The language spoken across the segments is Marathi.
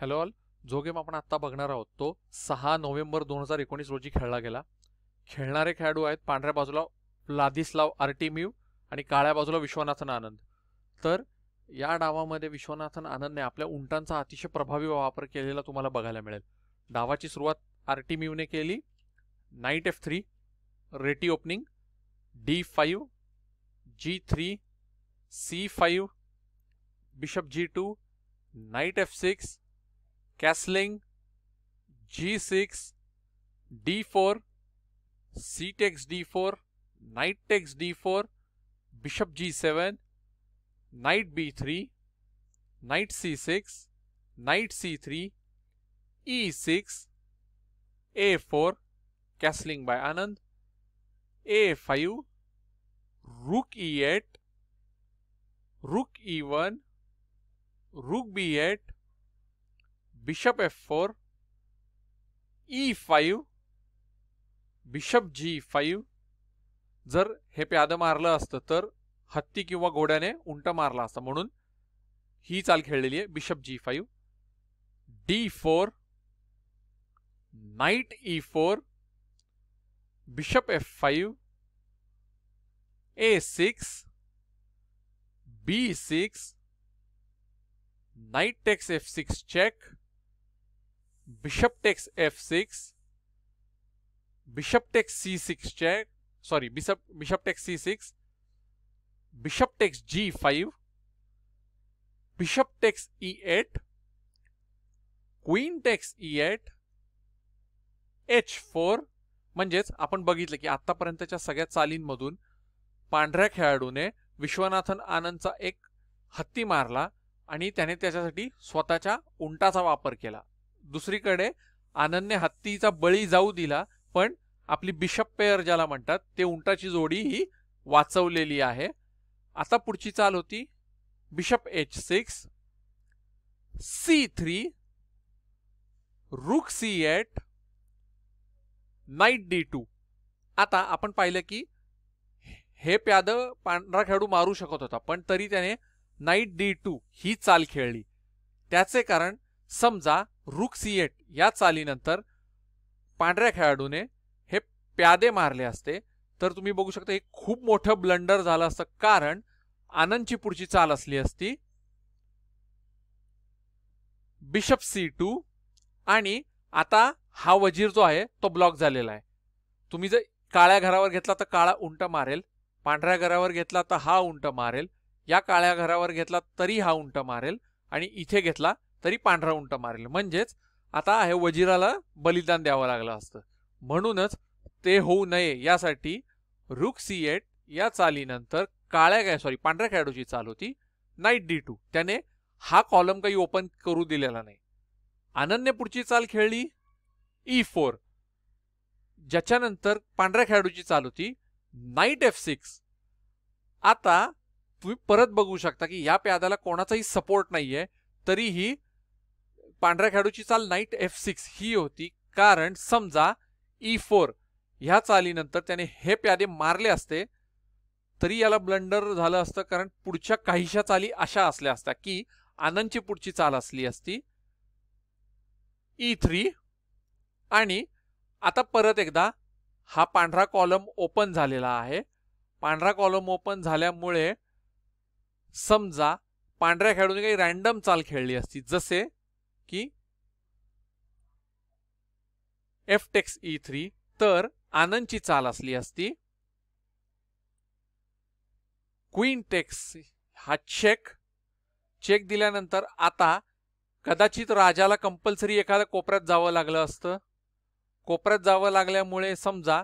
हॅलो ऑल जो गेम आपण आत्ता बघणार आहोत तो सहा नोव्हेंबर दोन हजार एकोणीस रोजी खेळला गेला खेळणारे खेळाडू आहेत पांढऱ्या बाजूला लादिस्लाव आरटीम्यू आणि काळ्या बाजूला विश्वनाथन आनंद तर या डावामध्ये विश्वनाथन आनंदने आपल्या उंटांचा अतिशय प्रभावी वापर केलेला तुम्हाला बघायला मिळेल डावाची सुरुवात आरटीम्यूने केली knight F three Reti opening D five G three C five bishop G two knight F six castling G six D four C takes D four knight takes D four bishop G seven knight B three knight C six knight C three E six A four castling by Anand A five rook E eight rook E one rook B eight bishop F four E five bishop G five जर हे प्यादं मारलं असतं तर हत्ती किंवा घोड्याने उंट मारला असता म्हणून ही चाल खेळलेली आहे bishop G five D four knight E four bishop F five A six B six knight takes F six check bishop takes bishop takes C bishop sorry bishop bishop takes C six bishop takes G five bishop takes E eight queen takes E eight H four म्हणजेच आपण बघितलं की आतापर्यंतच्या सगळ्या चालींमधून पांढऱ्या खेळाडूने विश्वनाथन आनंदचा एक हत्ती मारला आणि त्याने त्याच्यासाठी स्वतःच्या उंटाचा वापर केला दुसरीकडे आनंदने हत्तीचा बळी जाऊ दिला पण आपली बिशप पेअर ज्याला म्हणतात ते उंटाची जोडी ही वाचवलेली आहे आता पुढची चाल होती bishop H six C three rook C eight knight D two आता आपण पाहिलं की हे प्याद पांढरा खेळाडू मारू शकत होता पण तरी त्याने नाईट डी टू ही चाल खेळली त्याचे कारण समजा रुक एट या चालीनंतर पांढऱ्या खेळाडूने हे प्यादे मारले असते तर तुम्ही बघू शकता हे खूप मोठं ब्लंडर झालं असतं कारण आनंदची पुढची चाल असली असती बिशप सी टू आणि आता हा वजीर जो आहे तो ब्लॉक झालेला आहे तुम्ही जर काळ्या घरावर घेतला तर काळा उंट मारेल पांढऱ्या घरावर घेतला तर हा उंट मारेल या काळ्या घरावर घेतला तरी हा उंट मारेल आणि इथे घेतला तरी पांढरा उंट मारेल म्हणजेच आता हे वजिराला बलिदान द्यावं लागलं असतं म्हणूनच ते होऊ नये यासाठी रुक सी एट या चालीनंतर काळ्या काय सॉरी पांढऱ्या खेळाडूची चाल होती नाईट डी टू त्याने हा कॉलम काही ओपन करू दिलेला नाही आनंदने पुढची चाल खेळली ई e फोर ज्याच्यानंतर पांढऱ्या खेळाडूची चाल होती नाईट एफ सिक्स आता तुम्ही परत बघू शकता की या प्यादाला कोणाचाही सपोर्ट नाहीये तरीही पांढऱ्या खेळाडूची चाल नाईट एफ सिक्स ही होती कारण समजा ई फोर ह्या चालीनंतर त्याने हे प्यादे मारले असते तरी याला ब्लंडर झालं असतं कारण पुढच्या काहीशा चाली अशा असल्या असत्या की आनंदची पुढची चाल असली असती ई थ्री आणि आता परत एकदा हा पांढरा कॉलम ओपन झालेला आहे पांढरा कॉलम ओपन झाल्यामुळे समजा पांढऱ्या खेळाडूने काही रँडम चाल खेळली असती जसे की एफ टेक्स ई थ्री तर आनंदची चाल असली असती क्वीन टेक्स हा चेक चेक दिल्यानंतर आता कदाचित राजाला कंपल्सरी एखाद्या कोपऱ्यात जावं लागलं असतं कोपऱ्यात जावं लागल्यामुळे समजा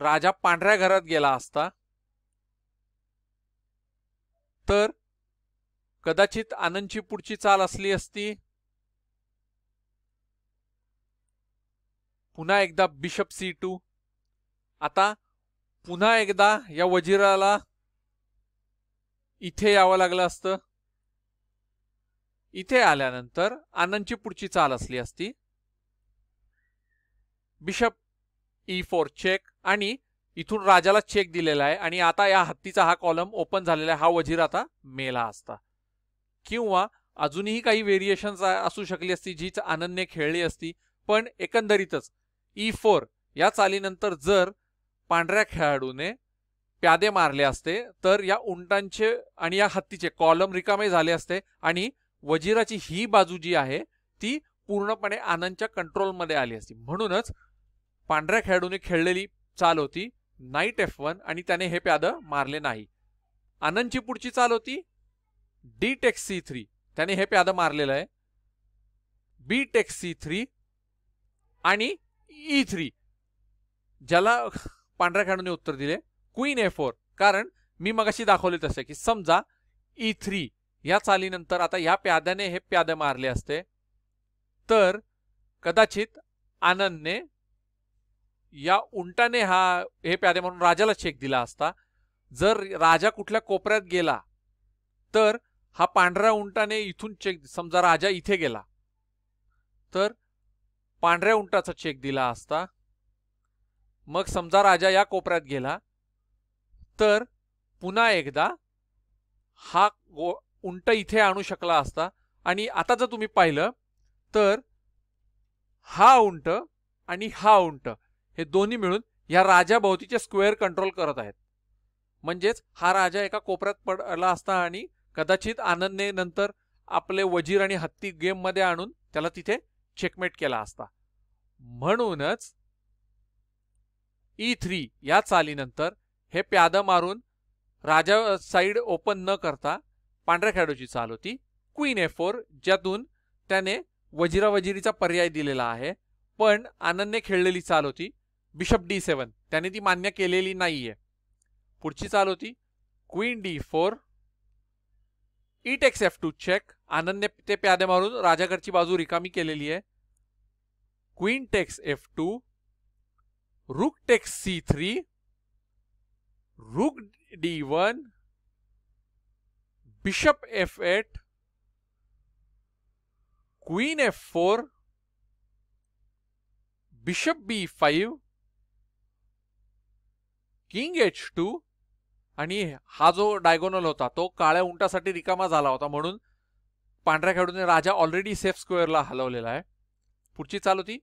राजा पांढऱ्या घरात गेला असता तर कदाचित आनंदची पुढची चाल असली असती पुन्हा एकदा बिशप सी टू आता पुन्हा एकदा या वजीराला इथे यावं लागलं असतं इथे आल्यानंतर आनंदची पुढची चाल असली असती बिशप ई फोर चेक आणि इथून राजाला चेक दिलेला आहे आणि आता या हत्तीचा हा कॉलम ओपन झालेला आहे हा वजीर आता मेला असता किंवा अजूनही काही व्हेरिएशन्स असू शकली असती जीच आनंदने खेळली असती पण एकंदरीतच ई e फोर या चालीनंतर जर पांढऱ्या खेळाडूने प्यादे मारले असते तर या उंटांचे आणि या हत्तीचे कॉलम रिकामे झाले असते आणि वजीराची ही बाजू जी आहे ती पूर्णपणे आनंदच्या कंट्रोलमध्ये आली असती म्हणूनच पांढऱ्या खेळाडूने खेळलेली चाल होती नाईट एफ वन आणि त्याने हे प्याद मारले नाही आनंदची पुढची चाल होती डी टेक्स सी थ्री त्याने हे प्याद मारलेलं आहे बी टेक्स सी थ्री आणि ई e थ्री ज्याला पांढऱ्या खेळाडूने उत्तर दिले क्वीन ए फोर कारण मी मगाशी दाखवले तसे की समजा ई e थ्री या चालीनंतर आता या प्याद्याने हे प्यादे मारले असते तर कदाचित आनंदने या उंटाने हा हे प्यादे म्हणून राजाला चेक दिला असता जर राजा कुठल्या कोपऱ्यात गेला तर हा पांढऱ्या उंटाने इथून चेक समजा राजा इथे गेला तर पांढऱ्या उंटाचा चेक दिला असता मग समजा राजा या कोपऱ्यात गेला तर पुन्हा एकदा हा गो उंट इथे आणू शकला असता आणि आता जर तुम्ही पाहिलं तर हा उंट आणि हा उंट हे दोन्ही मिळून या राजाभोवतीचे स्क्वेअर कंट्रोल करत आहेत म्हणजेच हा राजा एका कोपऱ्यात पडला असता आणि कदाचित आनंदने नंतर आपले वजीर आणि हत्ती गेममध्ये आणून त्याला तिथे चेकमेट केला असता म्हणूनच ई e थ्री या चालीनंतर हे प्यादं मारून राजा साईड ओपन न करता पांढऱ्या खेळाडूची चाल होती क्वीन ए फोर ज्यातून त्याने वजिरावजिरीचा पर्याय दिलेला आहे पण आनंदने खेळलेली चाल होती बिशप डी सेवन त्याने ती मान्य केलेली नाहीये पुढची चाल होती queen D four E takes F two check आनंदने ते प्यादे मारून राजाकडची बाजू रिकामी केलेली आहे queen takes F two C three rook D one bishop F eight queen F four bishop B five king H two आणि हा जो डायगोनल होता तो काळ्या उंटासाठी रिकामा झाला होता म्हणून पांढऱ्या खेळाडूने राजा ऑलरेडी सेफ स्क्वेअरला हलवलेला आहे पुढची चाल होती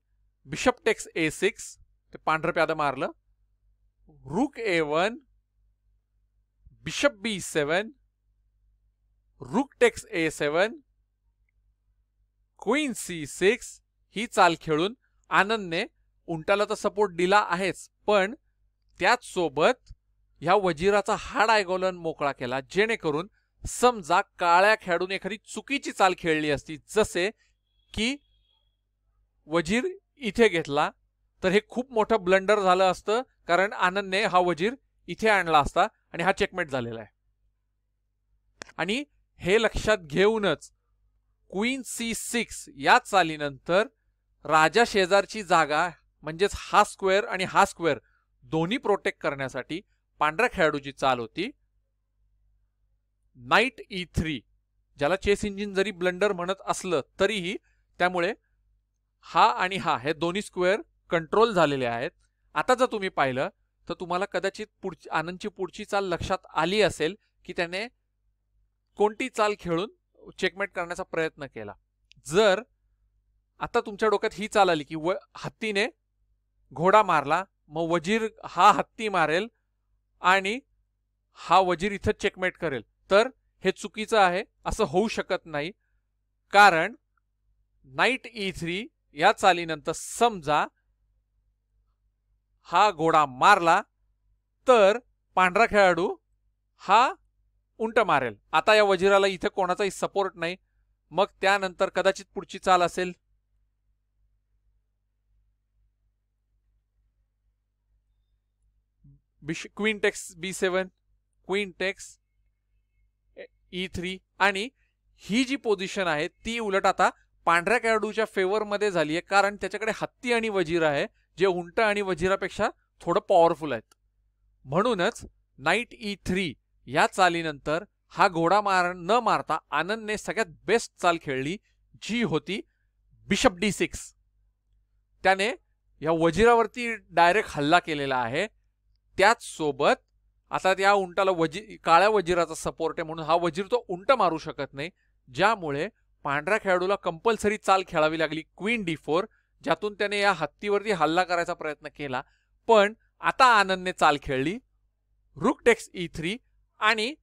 बिशप टेक्स ए सिक्स ते पांढरं प्यादं मारलं रूक ए one bishop B seven rook takes A seven queen C six ही चाल खेळून आनंदने उंटाला तर सपोर्ट दिला आहेच पण त्याच सोबत ह्या वजीराचा हाड आयगोलन मोकळा केला जेणेकरून समजा काळ्या खेळाडून एखादी चुकीची चाल खेळली असती जसे की वजीर इथे घेतला तर हे खूप मोठं ब्लंडर झालं असतं कारण आनंदने हा वजीर इथे आणला असता आणि हा चेकमेट झालेला आहे आणि हे लक्षात घेऊनच क्वीन सी सिक्स या चालीनंतर राजा शेजारची जागा म्हणजेच हा स्क्वेअर आणि हा स्क्वेअर दोन्ही प्रोटेक्ट करण्यासाठी पांढऱ्या खेळाडूची चाल होती नाईट ई थ्री ज्याला चेस इंजिन जरी ब्लंडर म्हणत असलं तरीही त्यामुळे हा आणि हा हे दोन्ही स्क्वेअर कंट्रोल झालेले आहेत आता जर तुम्ही पाहिलं तर तुम्हाला कदाचित पुढची आनंदची पुढची चाल लक्षात आली असेल की त्याने कोणती चाल खेळून चेकमेट करण्याचा प्रयत्न केला जर आता तुमच्या डोक्यात ही चाल आली की व हत्तीने घोडा मारला मग वजीर हा हत्ती मारेल आणि हा वजीर इथं चेकमेट करेल तर हे चुकीचं आहे असं होऊ शकत नाही कारण नाईट ई थ्री या चालीनंतर समजा हा घोडा मारला तर पांढरा खेळाडू हा उंट मारेल आता या वजीराला इथे कोणाचाही सपोर्ट नाही मग त्यानंतर कदाचित पुढची चाल असेल queen takes B seven queen takes E three आणि ही जी पोझिशन आहे ती उलट आता पांढऱ्या खेळाडूच्या फेवरमध्ये झाली आहे कारण त्याच्याकडे हत्ती आणि वजीरा आहे जे उंट आणि वजीरापेक्षा थोडं पॉवरफुल आहेत म्हणूनच नाईट ई थ्री या चालीनंतर हा घोडा मार न मारता आनंदने सगळ्यात बेस्ट चाल खेळली जी होती बिशप डी सिक्स त्याने या वजीरावरती डायरेक्ट हल्ला केलेला आहे त्याचसोबत आता त्या उंटाला वजी काळ्या वजिराचा सपोर्ट आहे म्हणून हा वजीर तो उंट मारू शकत नाही ज्यामुळे पांढऱ्या खेळाडूला कंपल्सरी चाल खेळावी लागली क्वीन डी फोर ज्यातून त्याने या हत्तीवरती हल्ला करायचा प्रयत्न केला पण आता आनंदने चाल खेळली रुक टेक्स ई थ्री आणि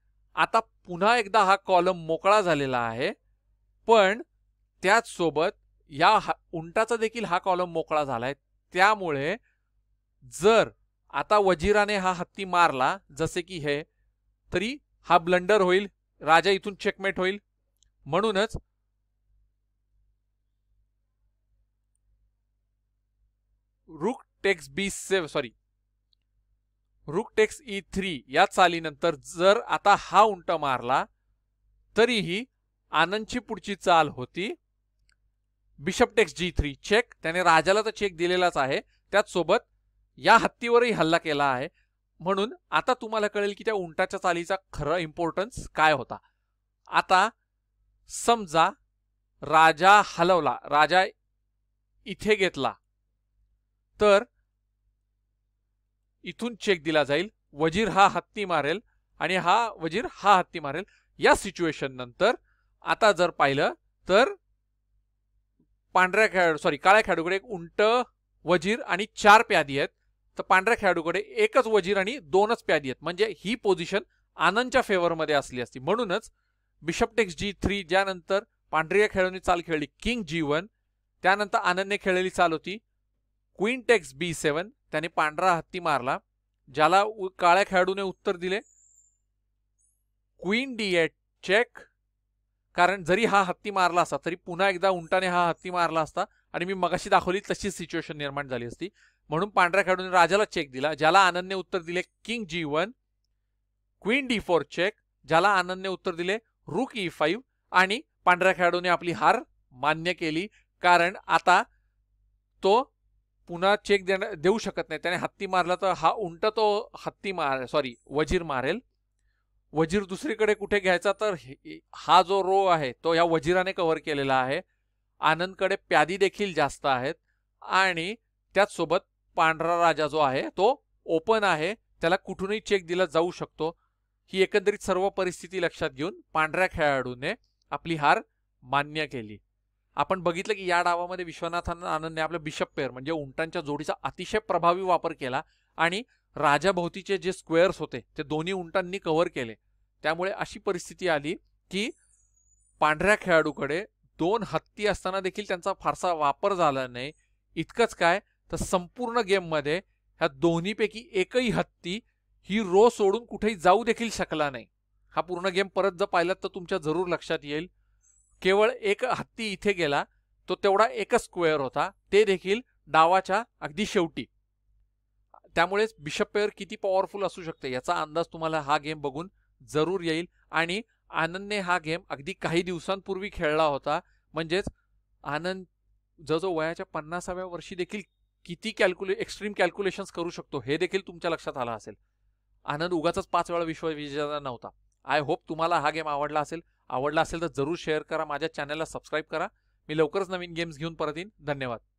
आता पुन्हा एकदा हा कॉलम मोकळा झालेला आहे पण त्याचसोबत या उंटाचा देखील हा कॉलम मोकळा झालाय त्यामुळे जर आता वजीराने हा हत्ती मारला जसे की हे तरी हा ब्लंडर होईल राजा इथून चेकमेट होईल म्हणूनच rook takes B seven sorry rook takes E three या चालीनंतर जर आता हा उंट मारला तरीही आनंदची पुढची चाल होती bishop takes G three check त्याने राजाला तर चेक दिलेलाच आहे त्याचसोबत या हत्तीवरही हल्ला केला आहे म्हणून आता तुम्हाला कळेल की त्या उंटाच्या चालीचा खरं इम्पॉर्टन्स काय होता आता समजा राजा हलवला राजा इथे घेतला तर इथून चेक दिला जाईल वजीर हा हत्ती मारेल आणि हा वजीर हा हत्ती मारेल या सिच्युएशन नंतर आता जर पाहिलं तर पांढऱ्या खेळाडू सॉरी काळ्या खेळाडूकडे एक उंट वजीर आणि चार प्यादी आहेत तर पांढऱ्या खेळाडूकडे एकच वजीर आणि दोनच प्यादी आहेत म्हणजे ही पोझिशन आनंदच्या फेवरमध्ये असली असती म्हणूनच बिशपटेक्स जी थ्री ज्यानंतर पांढऱ्या खेळाडूंनी चाल खेळली किंग जी वन त्यानंतर आनंदने खेळलेली चाल होती टेक्स बी सेवन त्याने पांढरा हत्ती मारला ज्याला काळ्या खेळाडूने उत्तर दिले क्वीन डी एट चेक कारण जरी हा हत्ती मारला असता तरी पुन्हा एकदा उंटाने हा हत्ती मारला असता आणि मी मगाशी दाखवली तशीच सिच्युएशन निर्माण झाली असती म्हणून पांढऱ्या खेळाडूने राजाला चेक दिला ज्याला आनंदने उत्तर दिले king G one queen D four check ज्याला आनंदने उत्तर दिले रुक ई फाईव्ह आणि पांढऱ्या खेळाडूने आपली हार मान्य केली कारण आता तो पुन्हा चेक देण्या देऊ शकत नाही त्याने हत्ती मारला तर हा उंट तो हत्ती मार सॉरी वजीर मारेल वजीर दुसरीकडे कुठे घ्यायचा तर हा जो रो आहे तो या वजीराने कव्हर केलेला आहे आनंदकडे प्यादी देखील जास्त आहेत आणि त्याचसोबत पांढरा राजा जो आहे तो ओपन आहे त्याला कुठूनही चेक दिला जाऊ शकतो ही एकंदरीत सर्व परिस्थिती लक्षात घेऊन पांढऱ्या खेळाडूने आपली हार मान्य केली आपण बघितलं की या डावामध्ये विश्वनाथन आनंदने आपल्या बिशप पेअर म्हणजे उंटांच्या जोडीचा अतिशय प्रभावी वापर केला आणि राजाभोवतीचे जे स्क्वेअर्स होते ते दोन्ही उंटांनी कव्हर केले त्यामुळे अशी परिस्थिती आली की पांढऱ्या खेळाडूकडे दोन हत्ती असताना देखील त्यांचा फारसा वापर झाला नाही इतकंच काय तर संपूर्ण गेममध्ये ह्या दोन्हीपैकी एकही हत्ती ही रो सोडून कुठेही जाऊ देखील शकला नाही हा पूर्ण गेम परत जर पाहिलात तर तुमच्या जरूर लक्षात येईल केवळ एक हत्ती इथे गेला तो तेवढा एकच स्क्वेअर होता ते देखील डावाच्या अगदी शेवटी त्यामुळेच बिशप पेअर किती पॉवरफुल असू शकते याचा अंदाज तुम्हाला हा गेम बघून जरूर येईल आणि आनंदने हा गेम अगदी काही दिवसांपूर्वी खेळला होता म्हणजेच आनंद जो जो वयाच्या पन्नासाव्या वर्षी देखील किती कॅल्क्युले एक्स्ट्रीम कॅल्क्युलेशन्स करू शकतो हे देखील तुमच्या लक्षात आलं असेल आनंद उगाचाच पाच वेळा विश्वविजेता नव्हता आय होप तुम्हाला हा गेम आवडला असेल आवडला असेल तर जरूर शेअर करा माझ्या चॅनलला सबस्क्राईब करा मी लवकरच नवीन गेम्स घेऊन परत येईन धन्यवाद